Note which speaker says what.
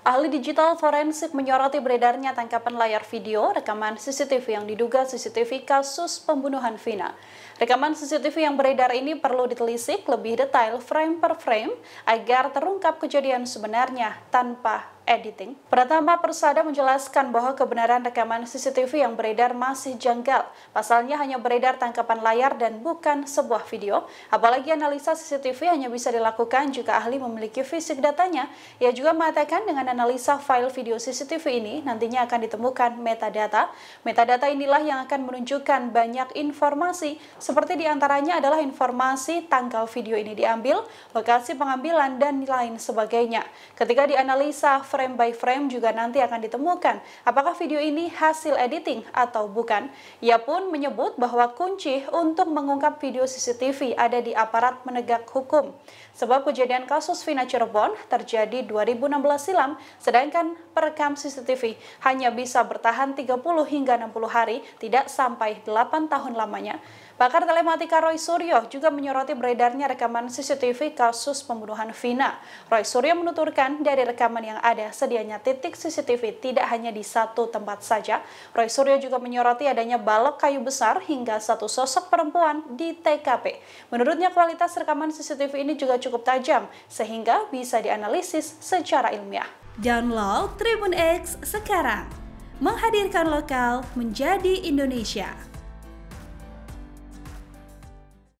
Speaker 1: Ahli digital forensik menyoroti beredarnya tangkapan layar video rekaman CCTV yang diduga CCTV kasus pembunuhan Vina. Rekaman CCTV yang beredar ini perlu ditelisik lebih detail frame per frame agar terungkap kejadian sebenarnya tanpa editing, Pertama, Persada menjelaskan bahwa kebenaran rekaman CCTV yang beredar masih janggal. Pasalnya hanya beredar tangkapan layar dan bukan sebuah video. Apalagi analisa CCTV hanya bisa dilakukan jika ahli memiliki fisik datanya. Ia juga mengatakan dengan analisa file video CCTV ini nantinya akan ditemukan metadata. Metadata inilah yang akan menunjukkan banyak informasi, seperti diantaranya adalah informasi tanggal video ini diambil, lokasi pengambilan, dan lain sebagainya. Ketika dianalisa frame by frame juga nanti akan ditemukan apakah video ini hasil editing atau bukan. Ia pun menyebut bahwa kunci untuk mengungkap video CCTV ada di aparat menegak hukum. Sebab kejadian kasus Vina Cirebon terjadi 2016 silam, sedangkan perekam CCTV hanya bisa bertahan 30 hingga 60 hari, tidak sampai 8 tahun lamanya. Pakar telematika Roy Suryo juga menyoroti beredarnya rekaman CCTV kasus pembunuhan Vina. Roy Suryo menuturkan dari rekaman yang ada sedianya titik CCTV tidak hanya di satu tempat saja. Roy Suryo juga menyoroti adanya balok kayu besar hingga satu sosok perempuan di TKP. Menurutnya kualitas rekaman CCTV ini juga cukup tajam sehingga bisa dianalisis secara ilmiah. Download Tribun X sekarang. Menghadirkan lokal menjadi Indonesia.